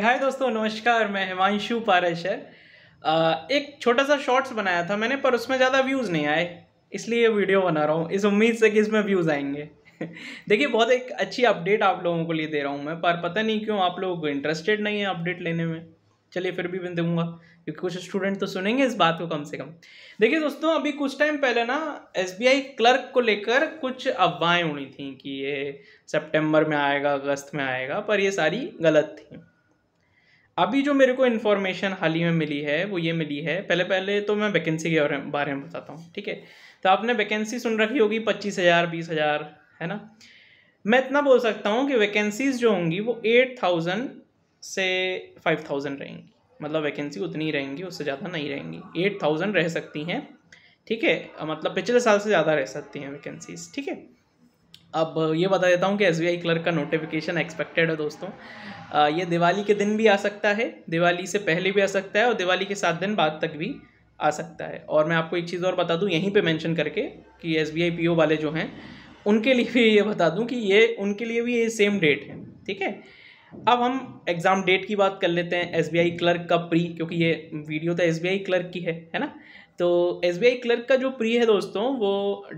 हाय दोस्तों नमस्कार मैं हिमांशु पारेशर एक छोटा सा शॉर्ट्स बनाया था मैंने पर उसमें ज़्यादा व्यूज़ नहीं आए इसलिए वीडियो बना रहा हूँ इस उम्मीद से कि इसमें व्यूज़ आएंगे देखिए बहुत एक अच्छी अपडेट आप लोगों के लिए दे रहा हूँ मैं पर पता नहीं क्यों आप लोगों को इंटरेस्टेड नहीं है अपडेट लेने में चलिए फिर भी मैं दूंगा क्योंकि कुछ स्टूडेंट तो सुनेंगे इस बात को कम से कम देखिए दोस्तों अभी कुछ टाइम पहले ना एस क्लर्क को लेकर कुछ अफवाहें उड़ी थी कि ये सितंबर में आएगा अगस्त में आएगा पर ये सारी गलत थी अभी जो मेरे को इन्फॉर्मेशन हाल ही में मिली है वो ये मिली है पहले पहले तो मैं वैकेंसी के बारे में बताता हूँ ठीक है तो आपने वैकेंसी सुन रखी होगी पच्चीस हज़ार बीस हज़ार है ना मैं इतना बोल सकता हूँ कि वैकेंसीज जो होंगी वो एट थाउजेंड से फाइव थाउजेंड रहेंगी मतलब वैकेंसी उतनी रहेंगी उससे ज़्यादा नहीं रहेंगी एट थाउजेंड रह सकती हैं ठीक है मतलब पिछले साल से ज़्यादा रह सकती हैं वैकेंसीज ठीक है अब ये बता देता हूँ कि एस क्लर्क का नोटिफिकेशन एक्सपेक्टेड है दोस्तों आ, ये दिवाली के दिन भी आ सकता है दिवाली से पहले भी आ सकता है और दिवाली के सात दिन बाद तक भी आ सकता है और मैं आपको एक चीज़ और बता दूँ यहीं पे मेंशन करके कि एस बी वाले जो हैं उनके लिए भी ये बता दूँ कि ये उनके लिए भी ये सेम डेट है ठीक है अब हम एग्ज़ाम डेट की बात कर लेते हैं एस क्लर्क का प्री क्योंकि ये वीडियो तो एस क्लर्क की है है ना तो एस क्लर्क का जो प्री है दोस्तों वो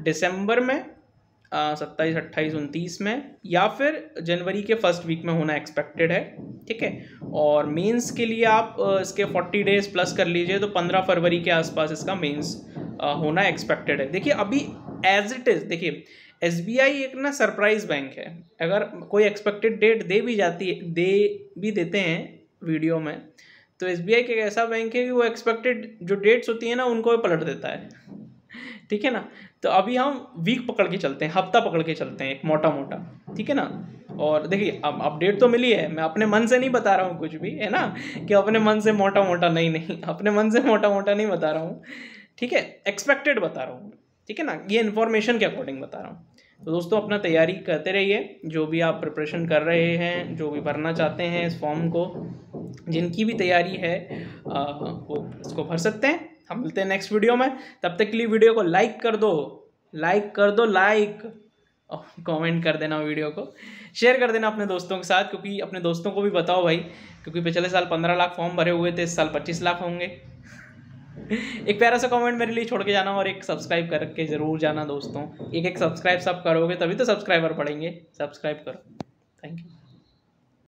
दिसंबर में सत्ताईस अट्ठाईस उनतीस में या फिर जनवरी के फर्स्ट वीक में होना एक्सपेक्टेड है ठीक है और मेंस के लिए आप इसके फोर्टी डेज प्लस कर लीजिए तो पंद्रह फरवरी के आसपास इसका मेंस होना एक्सपेक्टेड है देखिए अभी एज इट इज़ देखिए एस एक ना सरप्राइज बैंक है अगर कोई एक्सपेक्टेड डेट दे भी जाती है दे भी देते हैं वीडियो में तो एस बी आई एक ऐसा बैंक है कि वो एक्सपेक्टेड जो डेट्स होती हैं ना उनको पलट देता है ठीक है ना तो अभी हम वीक पकड़ के चलते हैं हफ्ता पकड़ के चलते हैं एक मोटा मोटा ठीक है ना और देखिए अब अपडेट तो मिली है मैं अपने मन से नहीं बता रहा हूँ कुछ भी है ना कि अपने मन से मोटा मोटा नहीं नहीं अपने मन से मोटा मोटा नहीं बता रहा हूँ ठीक है एक्सपेक्टेड बता रहा हूँ ठीक है ना ये इन्फॉर्मेशन के अकॉर्डिंग बता रहा हूँ तो दोस्तों अपना तैयारी करते रहिए जो भी आप प्रिपरेशन कर रहे हैं जो भी भरना चाहते हैं इस फॉर्म को जिनकी भी तैयारी है आ, वो इसको भर सकते हैं हम मिलते हैं नेक्स्ट वीडियो में तब तक के लिए वीडियो को लाइक कर दो लाइक कर दो लाइक कमेंट oh, कर देना वीडियो को शेयर कर देना अपने दोस्तों के साथ क्योंकि अपने दोस्तों को भी बताओ भाई क्योंकि पिछले साल पंद्रह लाख फॉर्म भरे हुए थे इस साल पच्चीस लाख होंगे एक प्यारा सा कमेंट मेरे लिए छोड़ के जाना और एक सब्सक्राइब करके ज़रूर जाना दोस्तों एक एक सब्सक्राइब सब करोगे तभी तो सब्सक्राइबर पड़ेंगे सब्सक्राइब करो